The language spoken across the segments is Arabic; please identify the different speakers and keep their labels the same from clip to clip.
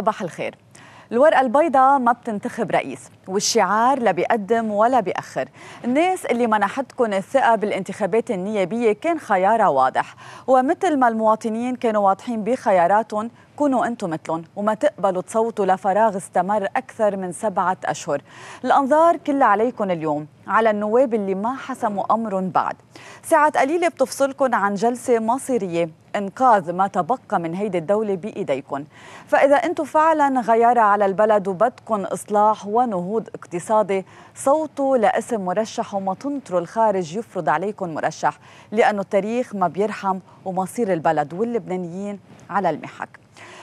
Speaker 1: صباح الخير الورقة البيضاء ما بتنتخب رئيس والشعار لا بيقدم ولا بيأخر الناس اللي منحتكم الثقة بالانتخابات النيابية كان خيارها واضح ومثل ما المواطنين كانوا واضحين بخياراتهم كونوا أنتم مثلهم وما تقبلوا تصوتوا لفراغ استمر أكثر من سبعة أشهر الأنظار كلها عليكم اليوم على النواب اللي ما حسموا أمر بعد ساعة قليلة بتفصلكم عن جلسة مصيرية إنقاذ ما تبقى من هيدي الدولة بإيديكم فإذا أنتم فعلا غيارة على البلد وبدكم إصلاح ونهوض اقتصادي صوتوا لاسم مرشح وما تنطروا الخارج يفرض عليكم مرشح لأنه التاريخ ما بيرحم ومصير البلد واللبنانيين على المحك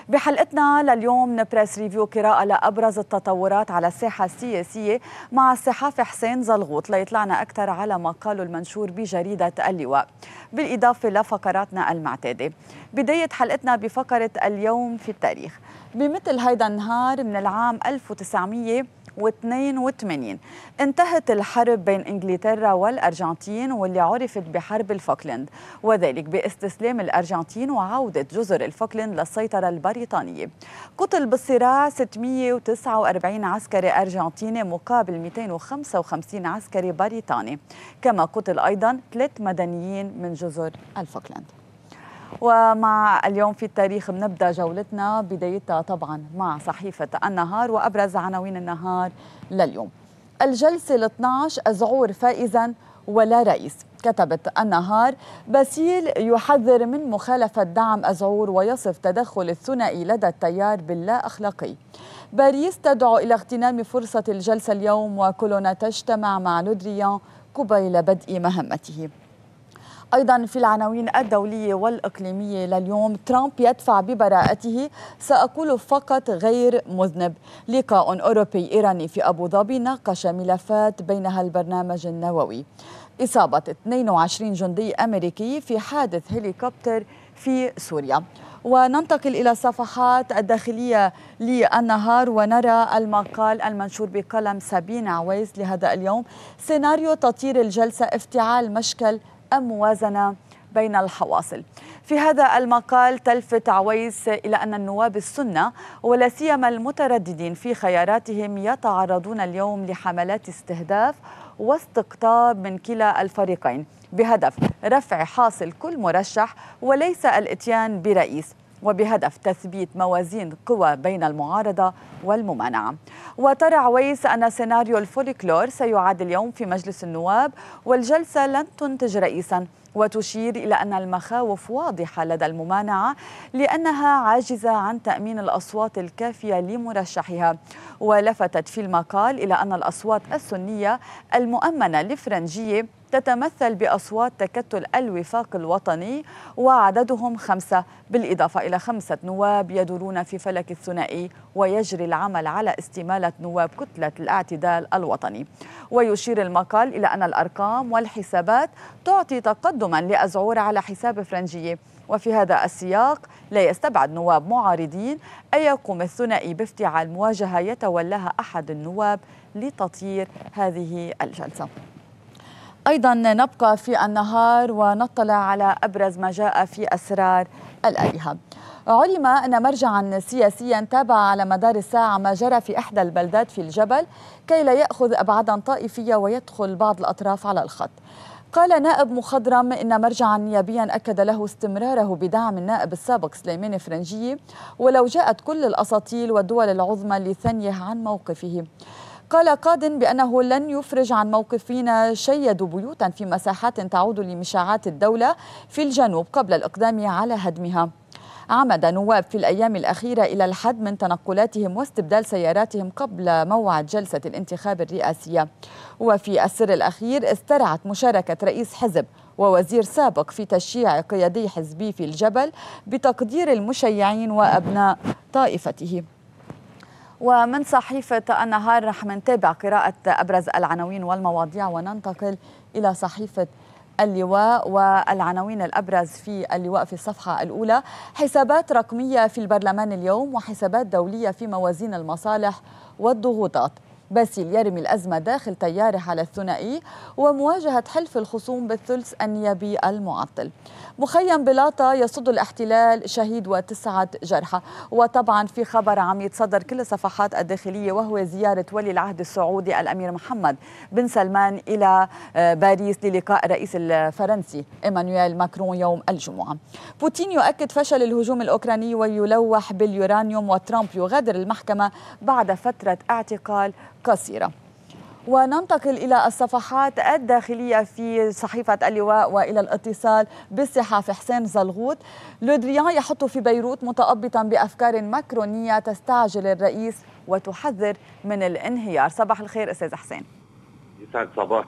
Speaker 1: بحلقتنا لليوم نبرس ريفيو قراءة لأبرز التطورات على الساحة السياسية مع الصحافي حسين زلغوط ليطلعنا أكثر على مقاله المنشور بجريدة اللواء بالإضافة لفقراتنا المعتادة بداية حلقتنا بفقرة اليوم في التاريخ بمثل هيدا النهار من العام 1900 1982 انتهت الحرب بين انجلترا والارجنتين واللي عرفت بحرب الفوكلاند وذلك باستسلام الارجنتين وعوده جزر الفوكلاند للسيطره البريطانيه. قتل بالصراع 649 عسكري ارجنتيني مقابل 255 عسكري بريطاني، كما قتل ايضا ثلاث مدنيين من جزر الفوكلاند. ومع اليوم في التاريخ بنبدا جولتنا بدايتها طبعا مع صحيفه النهار وابرز عناوين النهار لليوم. الجلسه ال 12 ازعور فائزا ولا رئيس كتبت النهار باسيل يحذر من مخالفة دعم أزعور ويصف تدخل الثنائي لدى التيار باللا أخلاقي باريس تدعو إلى اغتنام فرصة الجلسة اليوم وكلنا تجتمع مع لودريان قبيل بدء مهمته أيضا في العناوين الدولية والإقليمية لليوم ترامب يدفع ببراءته سأقول فقط غير مذنب لقاء أوروبي إيراني في أبو ظبي ناقش ملفات بينها البرنامج النووي إصابة 22 جندي أمريكي في حادث هليكوبتر في سوريا وننتقل إلى الصفحات الداخلية للنهار ونرى المقال المنشور بقلم سابين عويس لهذا اليوم سيناريو تطير الجلسة افتعال مشكل موازنة بين الحواصل في هذا المقال تلفت عويس إلى أن النواب السنة ولا سيما المترددين في خياراتهم يتعرضون اليوم لحملات استهداف واستقطاب من كلا الفريقين بهدف رفع حاصل كل مرشح وليس الاتيان برئيس وبهدف تثبيت موازين قوى بين المعارضة والممانعة وترى عويس أن سيناريو الفولكلور سيعاد اليوم في مجلس النواب والجلسة لن تنتج رئيساً وتشير إلى أن المخاوف واضحة لدى الممانعة لأنها عاجزة عن تأمين الأصوات الكافية لمرشحها ولفتت في المقال إلى أن الأصوات السنية المؤمنة لفرنجية تتمثل بأصوات تكتل الوفاق الوطني وعددهم خمسة بالإضافة إلى خمسة نواب يدورون في فلك الثنائي ويجري العمل على استمالة نواب كتلة الاعتدال الوطني ويشير المقال إلى أن الأرقام والحسابات تعطي تقدما لأزعور على حساب فرنجية وفي هذا السياق لا يستبعد نواب معارضين أن يقوم الثنائي بافتعال مواجهة يتولاها أحد النواب لتطيير هذه الجلسة أيضا نبقى في النهار ونطلع على أبرز ما جاء في أسرار الآلهة علم أن مرجعا سياسيا تابع على مدار الساعة ما جرى في إحدى البلدات في الجبل كي لا يأخذ أبعادا طائفية ويدخل بعض الأطراف على الخط قال نائب مخضرم إن مرجعا نيابيا أكد له استمراره بدعم النائب السابق سليمان فرنجي ولو جاءت كل الأساطيل والدول العظمى لثنيه عن موقفه قال قاد بأنه لن يفرج عن موقفين شيدوا بيوتا في مساحات تعود لمشاعات الدولة في الجنوب قبل الإقدام على هدمها عمد نواب في الأيام الأخيرة إلى الحد من تنقلاتهم واستبدال سياراتهم قبل موعد جلسة الانتخاب الرئاسية وفي السر الأخير استرعت مشاركة رئيس حزب ووزير سابق في تشييع قيادي حزبي في الجبل بتقدير المشيعين وأبناء طائفته ومن صحيفة النهار رح نتابع قراءة أبرز العناوين والمواضيع وننتقل إلى صحيفة اللواء والعناوين الأبرز في اللواء في الصفحة الأولى حسابات رقمية في البرلمان اليوم وحسابات دولية في موازين المصالح والضغوطات باسيل يرمي الأزمة داخل تياره على الثنائي ومواجهة حلف الخصوم بالثلث النيابي المعطل مخيم بلاطة يصد الاحتلال شهيد وتسعة جرحى وطبعا في خبر عم يتصدر كل الصفحات الداخلية وهو زيارة ولي العهد السعودي الأمير محمد بن سلمان إلى آه، باريس للقاء الرئيس الفرنسي إيمانويل ماكرون يوم الجمعة بوتين يؤكد فشل الهجوم الأوكراني ويلوح باليورانيوم وترامب يغادر المحكمة بعد فترة اعتقال قصيرة وننتقل إلى الصفحات الداخلية في صحيفة اللواء وإلى الاتصال بالصحافي حسين زلغوت لودريان يحط في بيروت متأبطا بأفكار مكرونية تستعجل الرئيس وتحذر من الانهيار صباح الخير أستاذ حسين
Speaker 2: يسعد صباح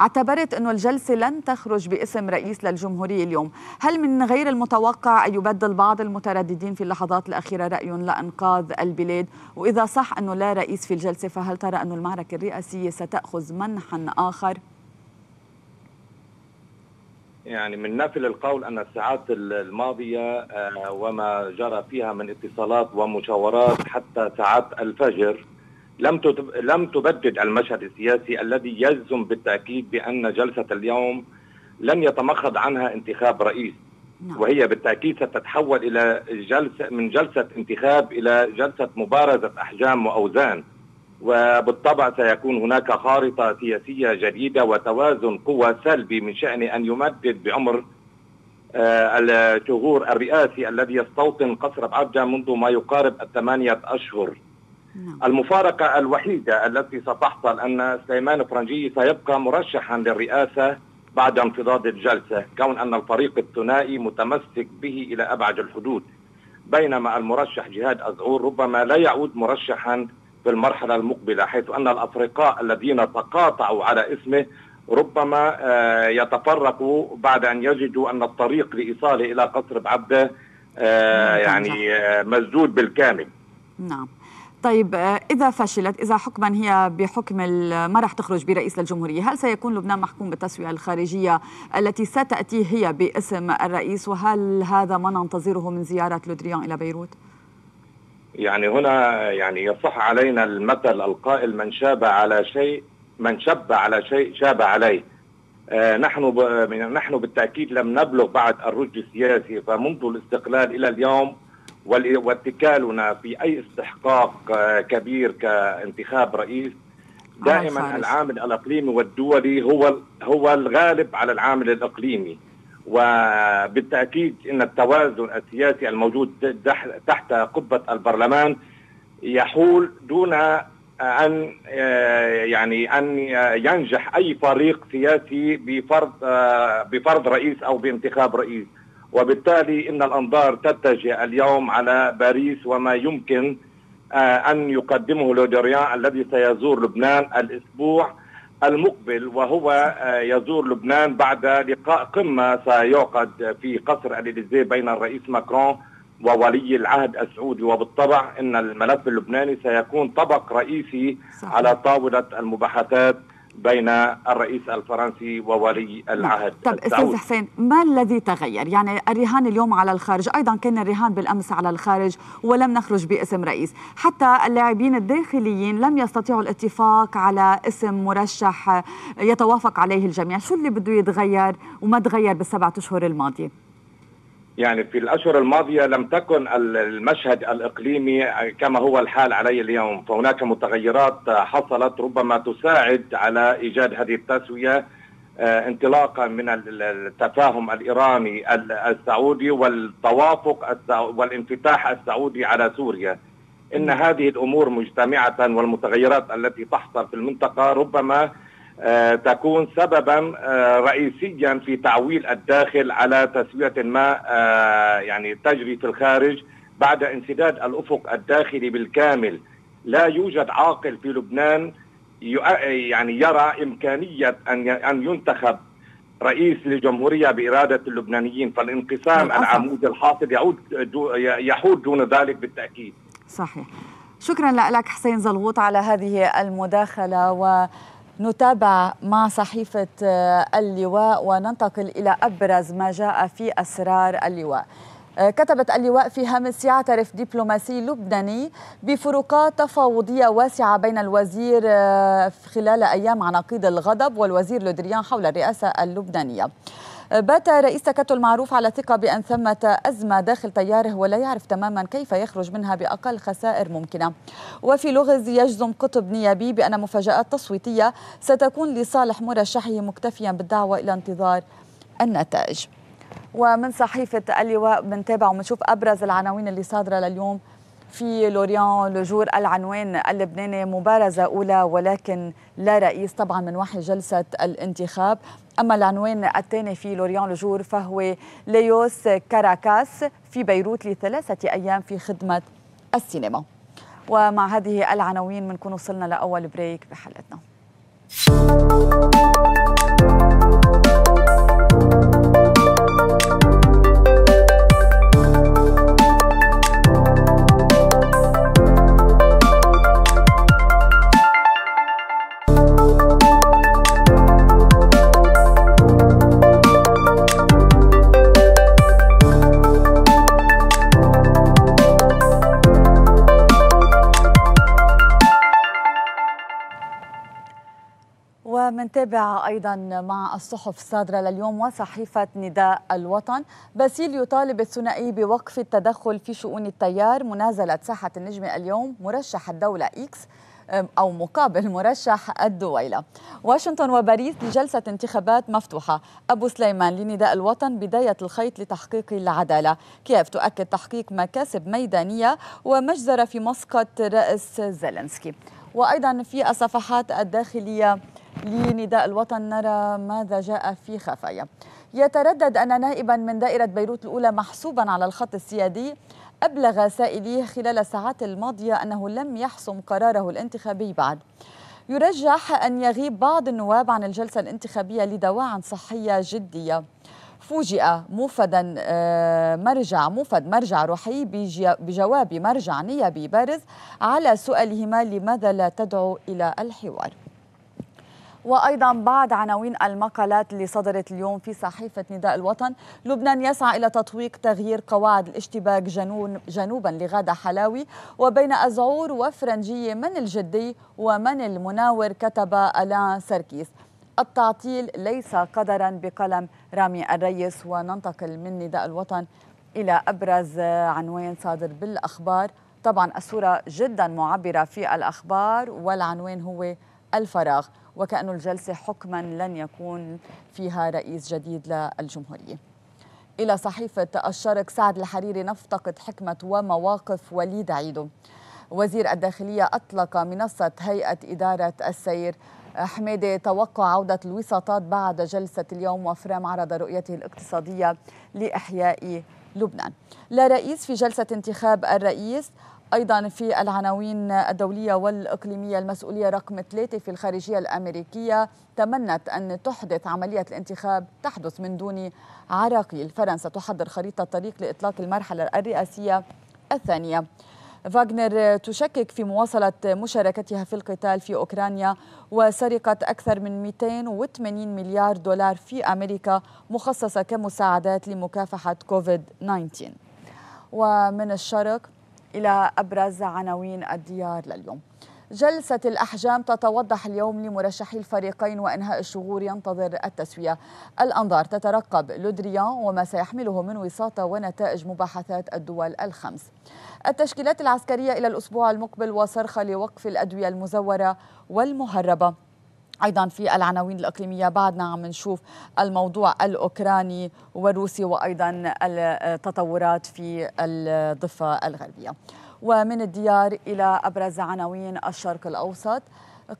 Speaker 1: اعتبرت أن الجلسة لن تخرج باسم رئيس للجمهورية اليوم هل من غير المتوقع أن يبدل بعض المترددين في اللحظات الأخيرة رأي لإنقاذ البلاد وإذا صح أنه لا رئيس في الجلسة فهل ترى أن المعركة الرئاسية ستأخذ منحا آخر؟
Speaker 2: يعني من نافل القول ان الساعات الماضيه آه، وما جرى فيها من اتصالات ومشاورات حتى ساعات الفجر لم لم تبدد المشهد السياسي الذي يجزم بالتاكيد بان جلسه اليوم لن يتمخض عنها انتخاب رئيس نعم. وهي بالتاكيد ستتحول الى جلسه من جلسه انتخاب الى جلسه مبارزه احجام واوزان وبالطبع سيكون هناك خارطه سياسيه جديده وتوازن قوى سلبي من شان ان يمدد بعمر الشهور آه، الرئاسي الذي يستوطن قصر عبده منذ ما يقارب الثمانية أشهر نعم. المفارقة الوحيدة التي ستحصل أن سليمان فرنجي سيبقى مرشحا للرئاسة بعد انفضاض الجلسة كون أن الفريق الثنائي متمسك به إلى أبعد الحدود بينما المرشح جهاد أزعور ربما لا يعود مرشحا في المرحلة المقبلة حيث أن الأفرقاء الذين تقاطعوا على اسمه ربما آه، يتفرقوا بعد أن يجدوا أن الطريق لإيصاله إلى قصر بعبده آه، يعني آه، مسدود بالكامل
Speaker 1: نعم طيب آه، إذا فشلت إذا حكما هي بحكم ما راح تخرج برئيس للجمهورية هل سيكون لبنان محكوم بالتسوية الخارجية التي ستأتي هي باسم الرئيس وهل هذا ما ننتظره من زيارة لودريان إلى بيروت؟
Speaker 2: يعني هنا يعني يصح علينا المثل القائل من شاب على شيء من شب على شيء شاب عليه آه، نحن نحن بالتاكيد لم نبلغ بعد الرشد السياسي فمنذ الاستقلال الى اليوم واتكالنا في أي استحقاق آه، كبير كانتخاب رئيس آه، دائما العامل الإقليمي والدولي هو هو الغالب على العامل الإقليمي وبالتأكيد أن التوازن السياسي الموجود تحت قبة البرلمان يحول دون آه، ان يعني ان ينجح اي فريق سياسي بفرض بفرض رئيس او بانتخاب رئيس وبالتالي ان الانظار تتجه اليوم على باريس وما يمكن آه، ان يقدمه لودوريان الذي سيزور لبنان الاسبوع المقبل وهو آه، يزور لبنان بعد لقاء قمه سيعقد في قصر الاليزيه بين الرئيس ماكرون وولي العهد السعودي وبالطبع ان الملف اللبناني سيكون طبق رئيسي صحيح. على طاوله المباحثات بين الرئيس الفرنسي وولي نعم. العهد طب استاذ حسين
Speaker 1: ما الذي تغير يعني الرهان اليوم على الخارج ايضا كان الرهان بالامس على الخارج ولم نخرج باسم رئيس حتى اللاعبين الداخليين لم يستطيعوا الاتفاق على اسم مرشح يتوافق عليه الجميع شو اللي بده يتغير وما تغير بالسبعة اشهر الماضيه
Speaker 2: يعني في الأشهر الماضية لم تكن المشهد الإقليمي كما هو الحال عليه اليوم فهناك متغيرات حصلت ربما تساعد على إيجاد هذه التسوية آه، انطلاقا من التفاهم الإيراني السعودي والتوافق والانفتاح السعودي على سوريا إن هذه الأمور مجتمعة والمتغيرات التي تحصل في المنطقة ربما آه، تكون سببا آه، رئيسيا في تعويل الداخل على تسوية ما آه، يعني تجري في الخارج بعد انسداد الأفق الداخلي بالكامل لا يوجد عاقل في لبنان يعني يرى إمكانية أن ينتخب رئيس للجمهورية بإرادة اللبنانيين فالانقسام نعم، العمود الحاصل يعود يحود دون ذلك بالتأكيد
Speaker 1: صحيح شكرا لك حسين زلغوط على هذه المداخلة و نتابع مع صحيفة آه، اللواء وننتقل إلى أبرز ما جاء في أسرار اللواء آه، كتبت اللواء في هامس يعترف دبلوماسي لبناني بفروقات تفاوضية واسعة بين الوزير آه، خلال أيام عناقيد الغضب والوزير لودريان حول الرئاسة اللبنانية بات رئيس تكتل المعروف على ثقة بأن ثمة أزمة داخل تياره ولا يعرف تماما كيف يخرج منها بأقل خسائر ممكنة وفي لغز يجزم قطب نيابي بأن مفاجآت تصويتية ستكون لصالح مرشحه مكتفيا بالدعوة إلى انتظار النتائج ومن صحيفة اللواء بنتابع وبنشوف أبرز العناوين اللي صادرة لليوم في لوريان لجور العنوان اللبناني مبارزة أولى ولكن لا رئيس طبعا من وحي جلسة الانتخاب أما العنوان الثاني في لوريان لجور فهو ليوس كاراكاس في بيروت لثلاثة أيام في خدمة السينما ومع هذه العناوين بنكون وصلنا لأول بريك بحلقتنا نتابع أيضا مع الصحف الصادرة لليوم وصحيفة نداء الوطن باسيل يطالب الثنائي بوقف التدخل في شؤون التيار منازلة ساحة النجمة اليوم مرشح الدولة إكس أو مقابل مرشح الدويلة واشنطن وباريس لجلسة انتخابات مفتوحة أبو سليمان لنداء الوطن بداية الخيط لتحقيق العدالة كيف تؤكد تحقيق مكاسب ميدانية ومجزرة في مسقط رئيس زيلنسكي وأيضا في الصفحات الداخلية لنداء الوطن نرى ماذا جاء في خفايا يتردد أن نائبا من دائرة بيروت الأولى محسوبا على الخط السيادي أبلغ سائليه خلال الساعات الماضية أنه لم يحسم قراره الانتخابي بعد يرجح أن يغيب بعض النواب عن الجلسة الانتخابية لدواعٍ صحية جدية فوجئ موفدا آه، مرجع موفد مرجع روحي بجواب مرجع نيابي بارز على سؤالهما لماذا لا تدعو إلى الحوار وأيضا بعض عناوين المقالات اللي صدرت اليوم في صحيفة نداء الوطن لبنان يسعى إلى تطويق تغيير قواعد الاشتباك جنون جنوبا لغادة حلاوي وبين أزعور وفرنجية من الجدي ومن المناور كتب ألان سركيس التعطيل ليس قدرا بقلم رامي الريس وننتقل من نداء الوطن إلى أبرز عنوان صادر بالأخبار طبعا الصورة جدا معبرة في الأخبار والعنوان هو الفراغ وكأن الجلسة حكما لن يكون فيها رئيس جديد للجمهورية إلى صحيفة الشرق سعد الحريري نفتقد حكمة ومواقف وليد عيدو وزير الداخلية أطلق منصة هيئة إدارة السير حميدة توقع عودة الوساطات بعد جلسة اليوم وفرام عرض رؤيته الاقتصادية لإحياء لبنان لا رئيس في جلسة انتخاب الرئيس أيضا في العناوين الدولية والإقليمية المسؤولية رقم ثلاثة في الخارجية الأمريكية تمنت أن تحدث عملية الانتخاب تحدث من دون عراقيل فرنسا تحضر خريطة طريق لإطلاق المرحلة الرئاسية الثانية فاغنر تشكك في مواصلة مشاركتها في القتال في أوكرانيا وسرقة أكثر من 280 مليار دولار في أمريكا مخصصة كمساعدات لمكافحة كوفيد 19 ومن الشرق إلى أبرز عناوين الديار لليوم جلسة الأحجام تتوضح اليوم لمرشحي الفريقين وإنهاء الشغور ينتظر التسوية الأنظار تترقب لودريان وما سيحمله من وساطة ونتائج مباحثات الدول الخمس التشكيلات العسكرية إلى الأسبوع المقبل وصرخة لوقف الأدوية المزورة والمهربة ايضا في العناوين الاقليميه بعدنا عم نشوف الموضوع الاوكراني والروسي وايضا التطورات في الضفه الغربيه ومن الديار الى ابرز عناوين الشرق الاوسط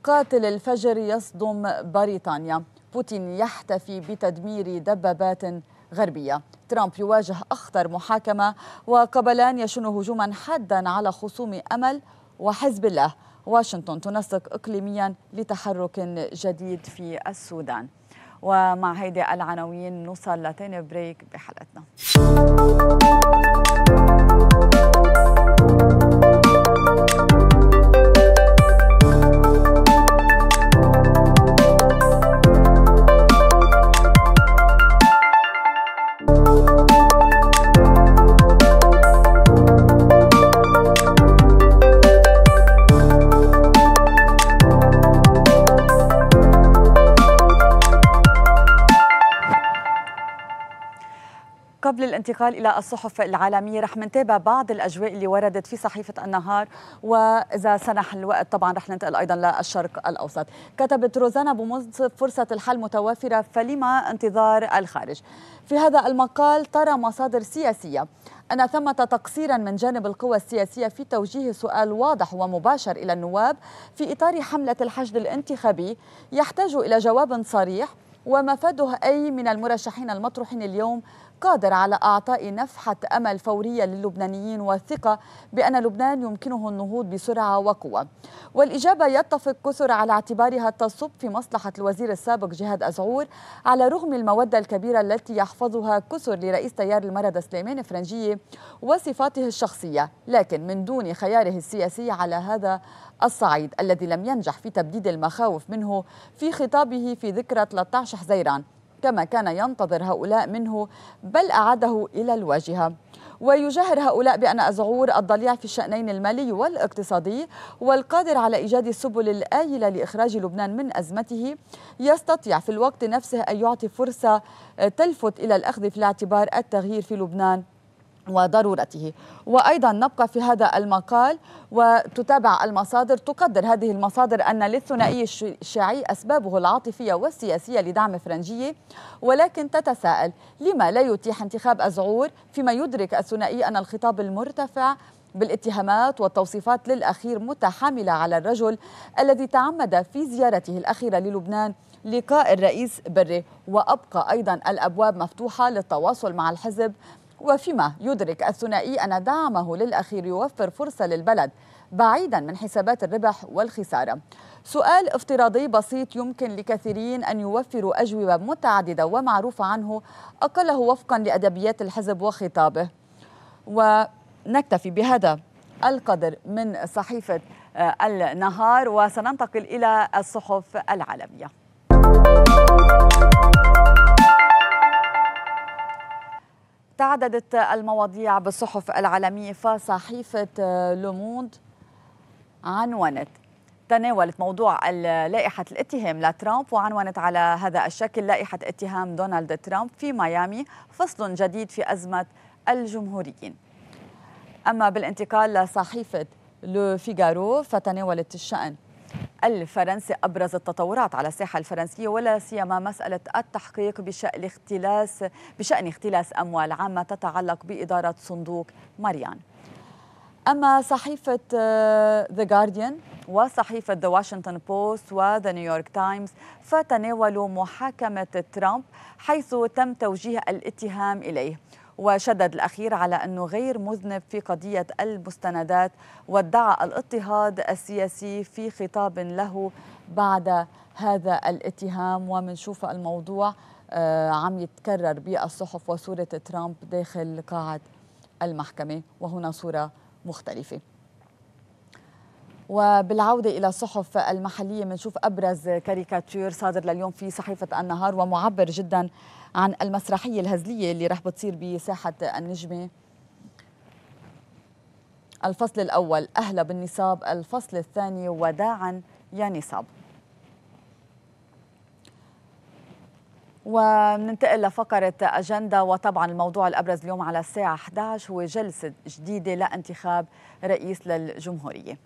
Speaker 1: قاتل الفجر يصدم بريطانيا بوتين يحتفي بتدمير دبابات غربية ترامب يواجه أخطر محاكمة وقبلان يشن هجوما حادا على خصوم أمل وحزب الله واشنطن تنسق إقليميا لتحرك جديد في السودان ومع هيدي العناوين نوصل لتاني بريك بحلقتنا قبل الانتقال إلى الصحف العالمية رح نتابع بعض الأجواء اللي وردت في صحيفة النهار وإذا سنح الوقت طبعا رح ننتقل أيضا للشرق الأوسط كتبت روزانا بومنصف فرصة الحل متوفرة فلما انتظار الخارج في هذا المقال ترى مصادر سياسية أن ثمة تقصيرا من جانب القوى السياسية في توجيه سؤال واضح ومباشر إلى النواب في إطار حملة الحشد الانتخابي يحتاج إلى جواب صريح ومفاده أي من المرشحين المطروحين اليوم قادر على إعطاء نفحة أمل فورية للبنانيين والثقة بأن لبنان يمكنه النهوض بسرعة وقوة والإجابة يتفق كثر على اعتبارها تصب في مصلحة الوزير السابق جهاد أزعور على رغم المودة الكبيرة التي يحفظها كثر لرئيس تيار المرضى سليمان فرنجية وصفاته الشخصية لكن من دون خياره السياسي على هذا الصعيد الذي لم ينجح في تبديد المخاوف منه في خطابه في ذكرى 13 حزيران كما كان ينتظر هؤلاء منه بل أعاده إلى الواجهة ويجاهر هؤلاء بأن أزعور الضليع في الشأنين المالي والاقتصادي والقادر على إيجاد السبل الآيلة لإخراج لبنان من أزمته يستطيع في الوقت نفسه أن يعطي فرصة تلفت إلى الأخذ في الاعتبار التغيير في لبنان وضرورته وأيضا نبقى في هذا المقال وتتابع المصادر تقدر هذه المصادر أن للثنائي الشيعي أسبابه العاطفية والسياسية لدعم فرنجية ولكن تتساءل لما لا يتيح انتخاب أزعور فيما يدرك الثنائي أن الخطاب المرتفع بالاتهامات والتوصيفات للأخير متحاملة على الرجل الذي تعمد في زيارته الأخيرة للبنان لقاء الرئيس بري وأبقى أيضا الأبواب مفتوحة للتواصل مع الحزب وفيما يدرك الثنائي أن دعمه للأخير يوفر فرصة للبلد بعيدا من حسابات الربح والخسارة سؤال افتراضي بسيط يمكن لكثيرين أن يوفروا أجوبة متعددة ومعروفة عنه أقله وفقا لأدبيات الحزب وخطابه ونكتفي بهذا القدر من صحيفة آه، النهار وسننتقل إلى الصحف العالمية تعددت المواضيع بالصحف العالمية فصحيفة لوموند آه، عنونت تناولت موضوع لائحة الاتهام لترامب وعنونت على هذا الشكل لائحة اتهام دونالد ترامب في ميامي فصل جديد في أزمة الجمهوريين أما بالانتقال لصحيفة لو فيغارو فتناولت الشأن الفرنسي أبرز التطورات على الساحة الفرنسية ولا سيما مسألة التحقيق بشأن اختلاس بشأن اختلاس أموال عامة تتعلق بإدارة صندوق ماريان أما صحيفة ذا آه، جارديان وصحيفة ذا واشنطن بوست وذا نيويورك تايمز فتناولوا محاكمة ترامب حيث تم توجيه الاتهام إليه وشدد الأخير على أنه غير مذنب في قضية المستندات وادعى الاضطهاد السياسي في خطاب له بعد هذا الاتهام ومنشوف الموضوع آه، عم يتكرر بالصحف وصورة ترامب داخل قاعة المحكمة وهنا صورة مختلفة وبالعودة إلى الصحف المحلية بنشوف أبرز كاريكاتير صادر لليوم في صحيفة النهار ومعبر جدا عن المسرحية الهزلية اللي رح بتصير بساحة النجمة الفصل الأول أهلا بالنصاب الفصل الثاني وداعا يا نصاب وننتقل لفقرة أجندة وطبعا الموضوع الأبرز اليوم على الساعة 11 هو جلسة جديدة لانتخاب رئيس للجمهورية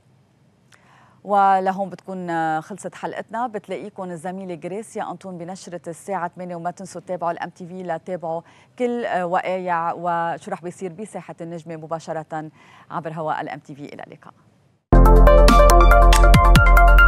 Speaker 1: ولهون بتكون خلصت حلقتنا بتلاقيكم الزميلة غريسيا أنطون بنشرة الساعة 8 وما تنسوا تتابعوا الام تي في لتابعوا كل وقايع وشو رح بيصير بساحة النجمة مباشرة عبر هواء الام تي في إلى اللقاء